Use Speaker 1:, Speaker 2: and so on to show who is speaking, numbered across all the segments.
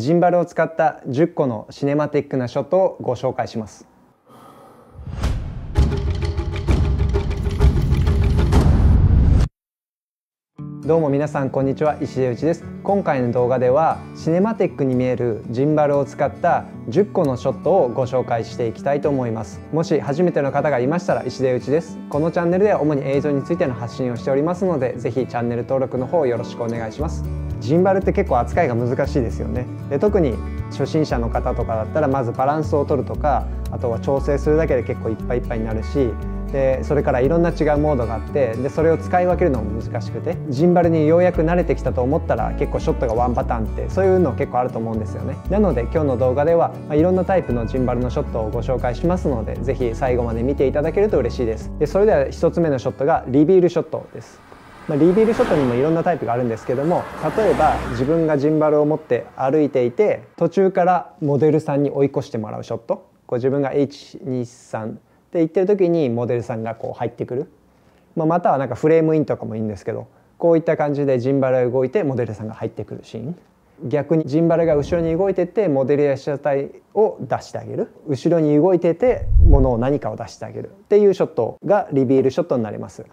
Speaker 1: ジンバルを使った10個のシネマティックなショットをご紹介します。どうも皆さんこんにちは石田内です今回の動画ではシネマティックに見えるジンバルを使った10個のショットをご紹介していきたいと思いますもし初めての方がいましたら石田内ですこのチャンネルでは主に映像についての発信をしておりますのでぜひチャンネル登録の方よろしくお願いしますジンバルって結構扱いが難しいですよねで特に初心者の方とかだったらまずバランスを取るとかあとは調整するだけで結構いっぱいいっぱいになるしでそれからいろんな違うモードがあってでそれを使い分けるのも難しくてジンバルにようやく慣れてきたと思ったら結構ショットがワンパターンってそういうの結構あると思うんですよねなので今日の動画では、まあ、いろんなタイプのジンバルのショットをご紹介しますので是非最後まで見ていただけると嬉しいですでそれでは1つ目のショットがリビールショットですまあ、リービールショットにもいろんなタイプがあるんですけども例えば自分がジンバルを持って歩いていて途中からモデルさんに追い越してもらうショットこう自分が123って言ってる時にモデルさんがこう入ってくる、まあ、またはなんかフレームインとかもいいんですけどこういった感じでジンバルが動いてモデルさんが入ってくるシーン。逆にジンバルが後ろに動いててモデルや被写体を出してあげる後ろに動いててものを何かを出してあげるっていうショットがリビールショットになります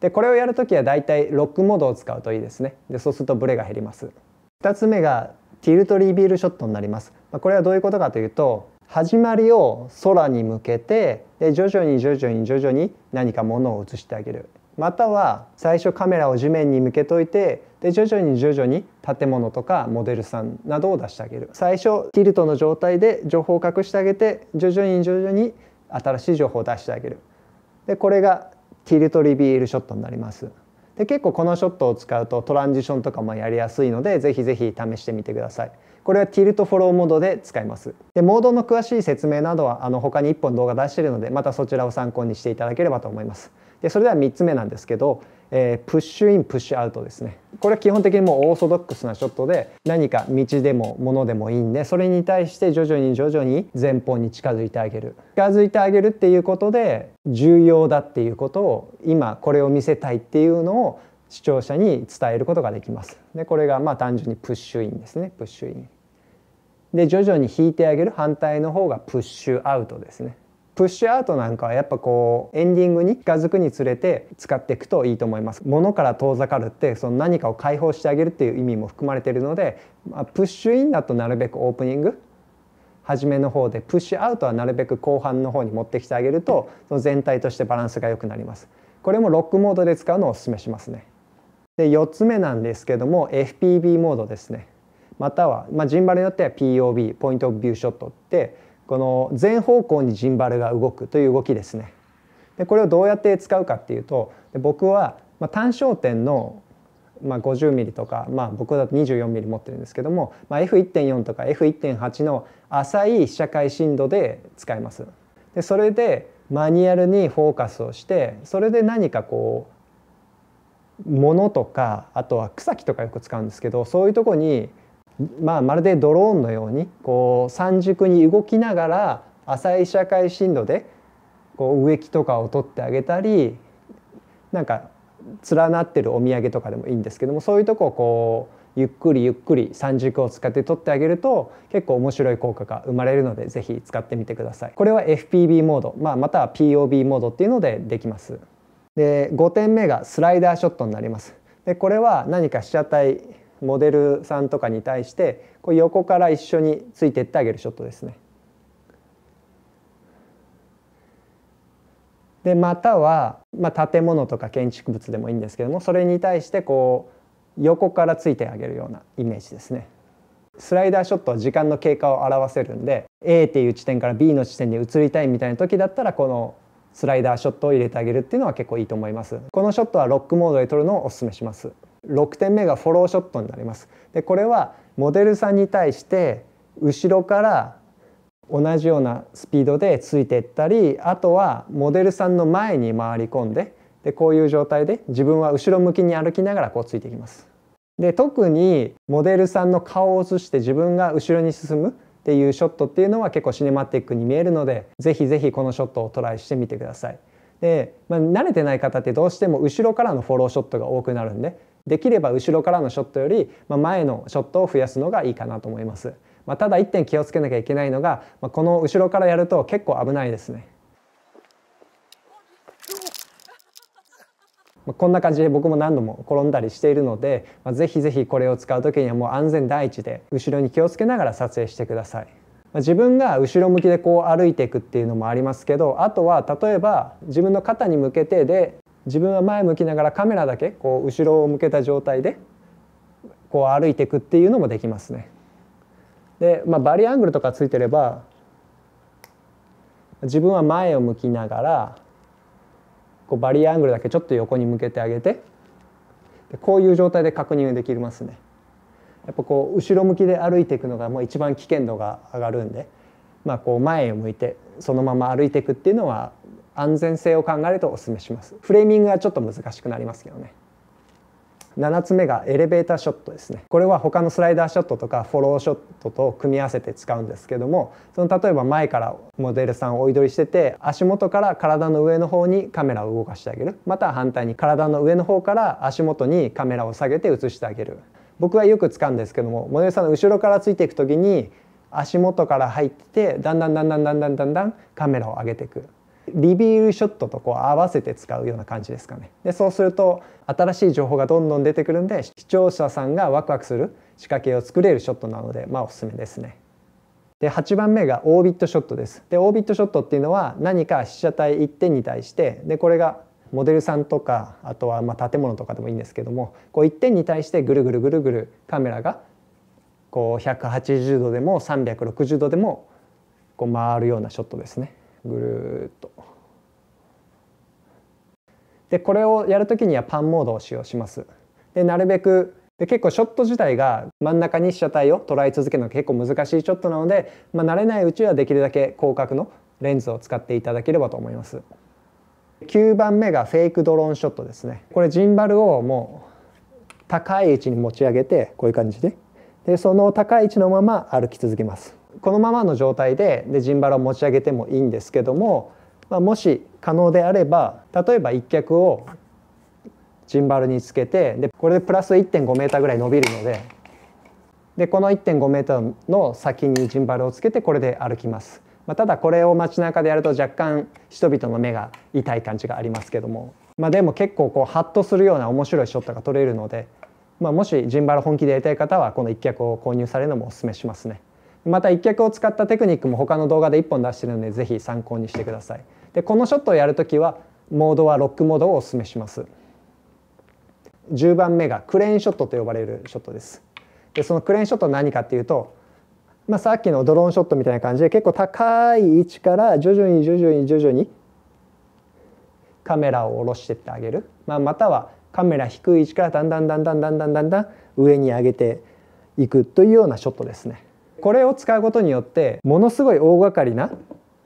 Speaker 1: でこれをやるときはだいたいロックモードを使うといいですねでそうするとブレが減ります2つ目がティルトリービールショットになりますこれはどういうことかというと始まりを空に向けてで徐々に徐々に徐々に何か物を映してあげるまたは最初カメラを地面に向けといてで徐々に徐々に建物とかモデルさんなどを出してあげる最初ティルトの状態で情報を隠してあげて徐々に徐々に新しい情報を出してあげるでこれがティルトリビールショットになります。で結構このショットを使うとトランジションとかもやりやすいのでぜひぜひ試してみてください。これはティルトフォローモードで使います。でモードの詳しい説明などはあの他に1本動画出してるのでまたそちらを参考にしていただければと思います。でそれでは3つ目なんですけどえー、プッシュインプッシュアウトですねこれは基本的にもうオーソドックスなショットで何か道でも物でもいいんでそれに対して徐々に徐々に前方に近づいてあげる近づいてあげるっていうことで重要だっていうことを今これを見せたいっていうのを視聴者に伝えることができます。でこれがまあ単純にプッシュインですねプッシュイン。で徐々に引いてあげる反対の方がプッシュアウトですね。プッシュアウトなんかはやっぱこうエンディングに近づくにつれて使っていくといいと思います物から遠ざかるってその何かを解放してあげるっていう意味も含まれているので、まあ、プッシュインだとなるべくオープニング初めの方でプッシュアウトはなるべく後半の方に持ってきてあげるとその全体としてバランスが良くなりますこれもロックモードで使うのをおすめしますねで4つ目なんですけども FPV モードですねまたは、まあ、ジンバルによっては POB ポイントオブビューショットってこの全方向にジンバルが動くという動きですね。でこれをどうやって使うかっていうとで僕は、まあ、単焦点の、まあ、50mm とか、まあ、僕だと 24mm 持ってるんですけども、まあ、F1.4 とか F1.8 の浅い被写界深度で使います。でそれでマニュアルにフォーカスをしてそれで何かこう物とかあとは草木とかよく使うんですけどそういうとこにまあ、まるでドローンのようにこう三軸に動きながら浅い社会深度でこう植木とかを取ってあげたりなんか連なってるお土産とかでもいいんですけどもそういうとこをこうゆっくりゆっくり三軸を使って取ってあげると結構面白い効果が生まれるので是非使ってみてください。これは FPB モード、まあ、または POB モードっていうのでできます。で5点目がスライダーショットになります。でこれは何か被写体モデルさんとかに対してこう横から一緒についてってあげるショットですね。でまたは、まあ、建物とか建築物でもいいんですけどもそれに対してこう横からついてあげるようなイメージですね。スライダーショットは時間の経過を表せるんで A っていう地点から B の地点に移りたいみたいな時だったらこのスライダーショットを入れてあげるっていうのは結構いいと思います。このショットはロックモードで撮るのをおすめします。6点目がフォローショットになります。でこれはモデルさんに対して後ろから同じようなスピードでついていったりあとはモデルさんの前に回り込んででこういう状態で自分は後ろ向きに歩きながらこうついていきます。で特にモデルさんの顔を映して自分が後ろに進むっていうショットっていうのは結構シネマティックに見えるのでぜひぜひこのショットをトライしてみてください。で、まあ、慣れてない方ってどうしても後ろからのフォローショットが多くなるんでできれば後ろからのショットより、ま前のショットを増やすのがいいかなと思います。まあ、ただ1点気をつけなきゃいけないのが、まあ、この後ろからやると結構危ないですね。こんな感じで僕も何度も転んだりしているので、まあ、ぜひぜひこれを使う時にはもう安全第一で後ろに気をつけながら撮影してください。まあ、自分が後ろ向きでこう歩いていくっていうのもありますけどあとは例えば自分の肩に向けてで自分は前向きながらカメラだけこう後ろを向けた状態でこう歩いていくっていうのもできますね。で、まあ、バリアングルとかついてれば自分は前を向きながらこうバリアングルだけちょっと横に向けてあげてこういう状態で確認できますね。やっぱこう後ろ向きで歩いていくのがもう一番危険度が上がるんで、まあ、こう前を向いてそのまま歩いていくっていうのは安全性を考えるとお勧めしますフレーミングはちょっと難しくなりますけどね7つ目がエレベーターショットですねこれは他のスライダーショットとかフォローショットと組み合わせて使うんですけどもその例えば前からモデルさんを追い取りしてて足元から体の上の方にカメラを動かしてあげるまた反対に体の上の方から足元にカメラを下げて映してあげる僕はよく使うんですけどもモデルさんの後ろからついていく時に足元から入ってだんだんだんだんだんだんだんだんカメラを上げていくリビールショットとこう合わせて使うような感じですかねでそうすると新しい情報がどんどん出てくるんで視聴者さんがワクワクする仕掛けを作れるショットなのでまあおすすめですねで8番目がオービットショットですでオービットショットっていうのは何か被写体1点に対してでこれがモデルさんとかあとはまあ建物とかでもいいんですけどもこう1点に対してぐるぐるぐるぐるカメラがこう180度でも360度でもこう回るようなショットですね。ぐるっと。でこれをやるときにはパンモードを使用します。でなるべくで結構ショット自体が真ん中に被写体を捉え続けるのが結構難しいショットなので、まあ、慣れないうちはできるだけ広角のレンズを使っていただければと思います。9番目がフェイクドローンショットですね。これジンバルをもう高い位置に持ち上げてこういう感じででその高い位置のまま歩き続けます。このままの状態ででジンバルを持ち上げてもいいんですけども、まあ、もし可能であれば例えば一脚をジンバルにつけてでこれでプラス 1.5m ぐらい伸びるのででこの 1.5m の先にジンバルをつけてこれで歩きます。まあ、ただこれを街中でやると若干人々の目が痛い感じがありますけども、まあ、でも結構こうハッとするような面白いショットが取れるので、まあ、もしジンバル本気でやりたい方はこの一脚を購入されるのもおすすめしますね。また一脚を使ったテクニックも他の動画で1本出してるのでぜひ参考にしてくださいでこのショットをやるときはモードはロックモードをおすすめします10番目がクレーンショットと呼ばれるショットですでそのクレーンショットは何かっていうと、まあ、さっきのドローンショットみたいな感じで結構高い位置から徐々に徐々に徐々にカメラを下ろしてってあげる、まあ、またはカメラ低い位置からだんだんだんだんだんだんだんだん上に上げていくというようなショットですね。これを使うことによってものすごい大掛かりな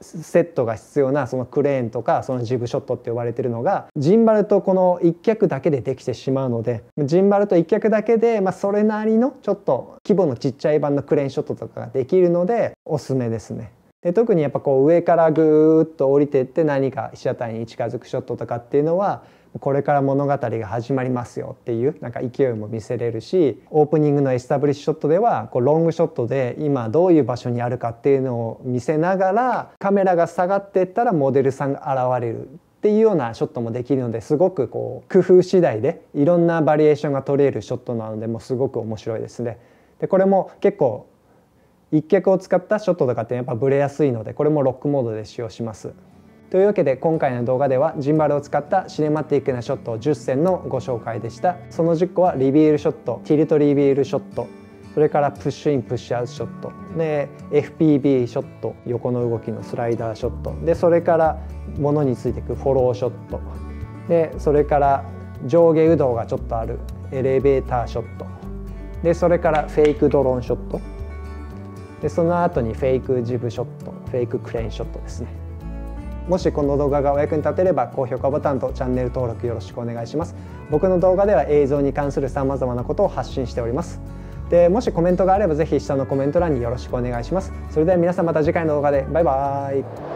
Speaker 1: セットが必要なそのクレーンとかそのジブショットって呼ばれてるのがジンバルとこの1脚だけでできてしまうのでジンバルと1脚だけで、まあ、それなりのちょっと規模のちっちゃい版のクレーンショットとかができるのでおすすめですね。で特にやっぱこう上からぐーっと降りてって何か被写体に近づくショットとかっていうのはこれから物語が始まりますよっていうなんか勢いも見せれるしオープニングのエスタブリッシュショットではこうロングショットで今どういう場所にあるかっていうのを見せながらカメラが下がっていったらモデルさんが現れるっていうようなショットもできるのですごくこう工夫次第でいろんなバリエーションが取れるショットなのでもうすごく面白いですね。でこれも結構一脚を使ったショットとかってやっぱブレやすいのでこれもロックモードで使用します。というわけで今回の動画ではジンバルを使ったシネマティックなショット10選のご紹介でしたその10個はリビールショットティルトリビールショットそれからプッシュインプッシュアウトショットで FPB ショット横の動きのスライダーショットでそれから物についていくフォローショットでそれから上下移動がちょっとあるエレベーターショットでそれからフェイクドローンショットでその後にフェイクジブショットフェイククレーンショットですねもしこの動画がお役に立てれば高評価ボタンとチャンネル登録よろしくお願いします僕の動画では映像に関する様々なことを発信しておりますでもしコメントがあればぜひ下のコメント欄によろしくお願いしますそれでは皆さんまた次回の動画でバイバーイ